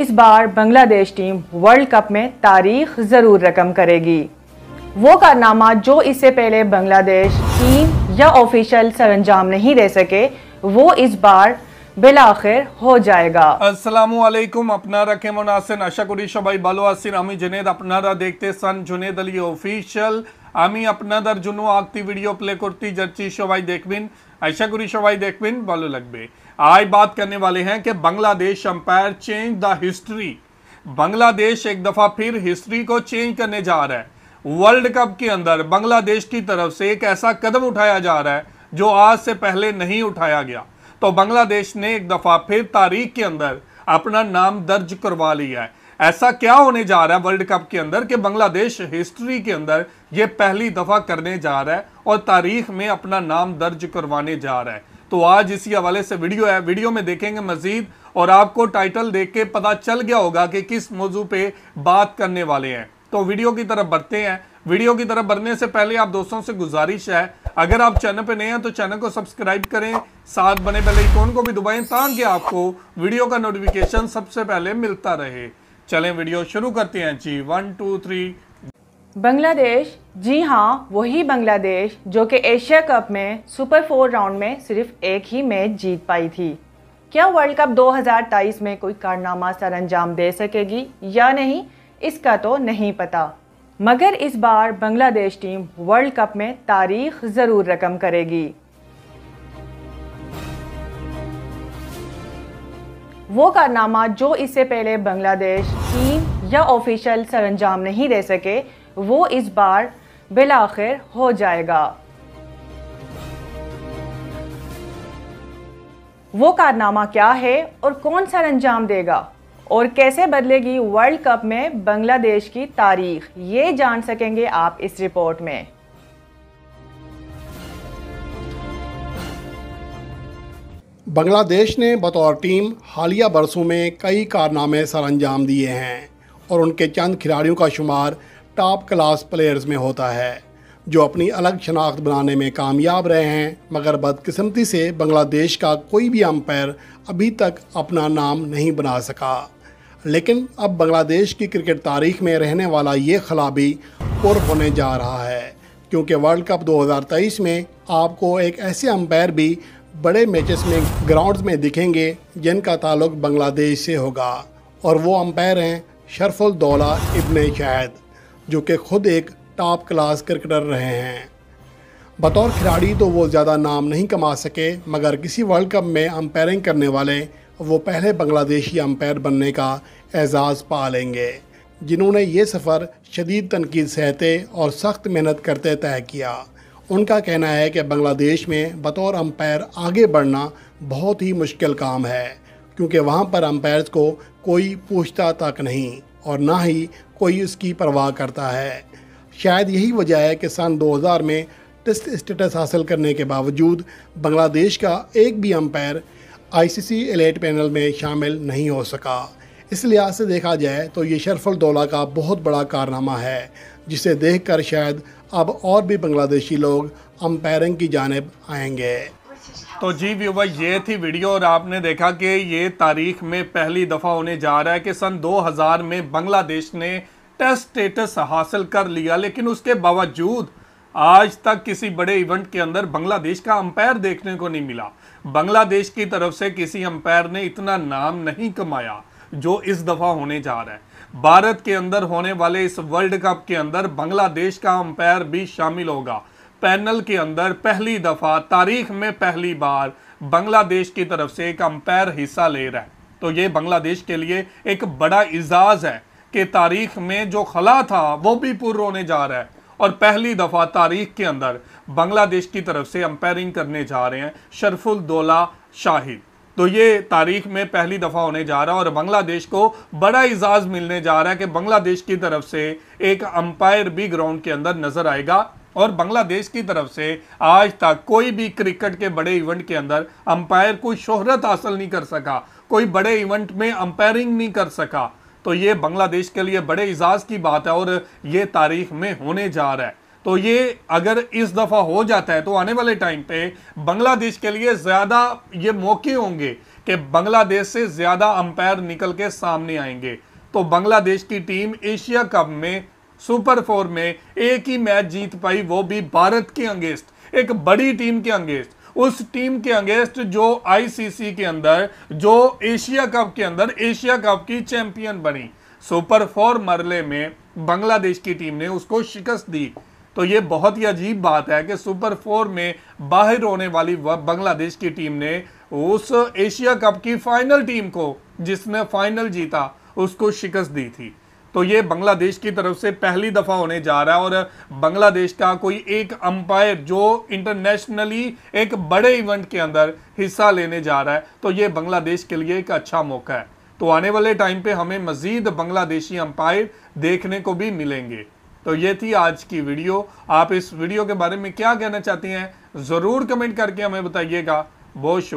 इस बार Bangladesh team world cup में तारीख ज़रूर रकम करेगी वो कारनामा जो इससे पहले बांग्लादेश टीम या ऑफिशियल सरंजाम नहीं दे सके वो इस बार बिलाखिर हो जाएगा আসসালামু अपना रखे मुनासिन আছেন আশা করি সবাই ভালো আছেন আমি জুনেদ আপনারা দেখতেছেন জুনেদ আলী অফিশিয়াল আমি আপনাদের आगती আঁকতি ভিডিও প্লে করতে যাচ্ছি সবাই দেখবেন আশা করি সবাই দেখবেন लग बे आज बात करने वाले हैं कि Bangladesh umpire change the history Bangladesh एक दफ़ा फिर हिस्ट्री को चेंज करने जा रहा है वर्ल्ड कप के अंदर बांग्लादेश की तरफ से एक ऐसा कदम उठाया जा रहा है जो आज से पहले नहीं उठाया गया तो बांग्लादेश ने एक दफ़ा फिर तारीख के अंदर अपना नाम दर्ज करवा लिया है ऐसा क्या होने जा रहा है वर्ल्ड कप के अंदर कि बांग्लादेश हिस्ट्री के अंदर ये पहली दफ़ा करने जा रहा है और तारीख में अपना नाम दर्ज करवाने जा रहा है तो आज इसी हवाले से वीडियो है वीडियो में देखेंगे मजीद और आपको टाइटल देख के पता चल गया होगा कि किस मौजू पे बात करने वाले हैं तो वीडियो की तरफ बढ़ते हैं वीडियो की तरफ बढ़ने से पहले आप दोस्तों से गुजारिश है अगर आप चैनल पे नए हैं तो चैनल को सब्सक्राइब करें साथ बने पहले आइकॉन को भी दुबाएं ताकि आपको वीडियो का नोटिफिकेशन सबसे पहले मिलता रहे चलें वीडियो शुरू करते हैं जी वन टू थ्री बांग्लादेश जी हाँ वही बांग्लादेश जो कि एशिया कप में सुपर फोर राउंड में सिर्फ एक ही मैच जीत पाई थी क्या वर्ल्ड कप 2023 में कोई कारनामा सर अंजाम दे सकेगी या नहीं इसका तो नहीं पता मगर इस बार बांग्लादेश टीम वर्ल्ड कप में तारीख ज़रूर रकम करेगी वो कारनामा जो इससे पहले बांग्लादेश टीम या ऑफिशियल सरंजाम नहीं दे सके वो इस बार बिल आखिर हो जाएगा वो कारनामा क्या है और कौन सा अंजाम देगा और कैसे बदलेगी वर्ल्ड कप में बांग्लादेश की तारीख ये जान सकेंगे आप इस रिपोर्ट में बांग्लादेश ने बतौर टीम हालिया बरसों में कई कारनामे सर अंजाम दिए हैं और उनके चंद खिलाड़ियों का शुमार टॉप क्लास प्लेयर्स में होता है जो अपनी अलग शनाख्त बनाने में कामयाब रहे हैं मगर बदकिस्मती से बांग्लादेश का कोई भी अंपायर अभी तक अपना नाम नहीं बना सका लेकिन अब बांग्लादेश की क्रिकेट तारीख में रहने वाला ये खलाबी पुर होने जा रहा है क्योंकि वर्ल्ड कप 2023 में आपको एक ऐसे अंपायर भी बड़े मैचेस में ग्राउंड्स में दिखेंगे जिनका ताल्लुक बांग्लादेश से होगा और वो अंपायर हैं शरफुल दौला इब्न शाहद जो कि खुद एक टॉप क्लास क्रिकेटर रहे हैं बतौर खिलाड़ी तो वो ज़्यादा नाम नहीं कमा सके मगर किसी वर्ल्ड कप में अंपायरिंग करने वाले वो पहले बांग्लादेशी अंपायर बनने का एजाज़ पा लेंगे जिन्होंने ये सफ़र शदीद तनकीद सहते और सख्त मेहनत करते तय किया उनका कहना है कि बांग्लादेश में बतौर अंपायर आगे बढ़ना बहुत ही मुश्किल काम है क्योंकि वहाँ पर अंपायर्स को कोई पूछता तक नहीं और ना ही कोई उसकी परवाह करता है शायद यही वजह है कि सन 2000 में टेस्ट स्टेटस हासिल करने के बावजूद बांग्लादेश का एक भी अंपायर आईसीसी एलेट पैनल में शामिल नहीं हो सका इस लिहाज से देखा जाए तो ये दौला का बहुत बड़ा कारनामा है जिसे देख कर शायद अब और भी बांग्लादेशी लोग अम्पायरिंग की जानब आएंगे तो जी व्यूवर ये थी वीडियो और आपने देखा कि ये तारीख में पहली दफ़ा होने जा रहा है कि सन 2000 में बांग्लादेश ने टेस्ट स्टेटस हासिल कर लिया लेकिन उसके बावजूद आज तक किसी बड़े इवेंट के अंदर बांग्लादेश का अंपायर देखने को नहीं मिला बांग्लादेश की तरफ से किसी अंपायर ने इतना नाम नहीं कमाया जो इस दफ़ा होने जा रहा है भारत के अंदर होने वाले इस वर्ल्ड कप के अंदर बांग्लादेश का अंपायर भी शामिल होगा पैनल के अंदर पहली दफ़ा तारीख में पहली बार बांग्लादेश की तरफ से एक अंपायर हिस्सा ले रहा है तो ये बांग्लादेश के लिए एक बड़ा एजाज़ है कि तारीख में जो खला था वो भी पुर होने जा रहा है और पहली दफ़ा तारीख के अंदर बांग्लादेश की तरफ से अंपायरिंग करने जा रहे हैं शरफुल दौला शाहिद तो ये तारीख में पहली दफ़ा होने जा रहा है और बांग्लादेश को बड़ा एजाज़ मिलने जा रहा है कि बांग्लादेश की तरफ से एक अंपायर भी ग्राउंड के अंदर नज़र आएगा और बांग्लादेश की तरफ से आज तक कोई भी क्रिकेट के बड़े इवेंट के अंदर अंपायर कोई शोहरत हासिल नहीं कर सका कोई बड़े इवेंट में अंपायरिंग नहीं कर सका तो ये बांग्लादेश के लिए बड़े एजाज़ की बात है और ये तारीख में होने जा रहा है तो ये अगर इस दफ़ा हो जाता है तो आने वाले टाइम पे बांग्लादेश के लिए ज़्यादा ये मौके होंगे कि बांग्लादेश से ज़्यादा अंपायर निकल के सामने आएंगे तो बांग्लादेश की टीम एशिया कप में सुपर फोर में एक ही मैच जीत पाई वो भी भारत के अंगेस्ट एक बड़ी टीम के अंगेस्ट उस टीम के अंगेंस्ट जो आईसीसी के अंदर जो एशिया कप के अंदर एशिया कप की चैंपियन बनी सुपर फोर मरले में बांग्लादेश की टीम ने उसको शिकस्त दी तो ये बहुत ही अजीब बात है कि सुपर फोर में बाहर होने वाली बांग्लादेश की टीम ने उस एशिया कप की फाइनल टीम को जिसने फाइनल जीता उसको शिकस्त दी थी तो ये बांग्लादेश की तरफ से पहली दफ़ा होने जा रहा है और बांग्लादेश का कोई एक अंपायर जो इंटरनेशनली एक बड़े इवेंट के अंदर हिस्सा लेने जा रहा है तो ये बांग्लादेश के लिए एक अच्छा मौका है तो आने वाले टाइम पे हमें मज़ीद बांग्लादेशी अंपायर देखने को भी मिलेंगे तो ये थी आज की वीडियो आप इस वीडियो के बारे में क्या कहना चाहती हैं ज़रूर कमेंट करके हमें बताइएगा बहुत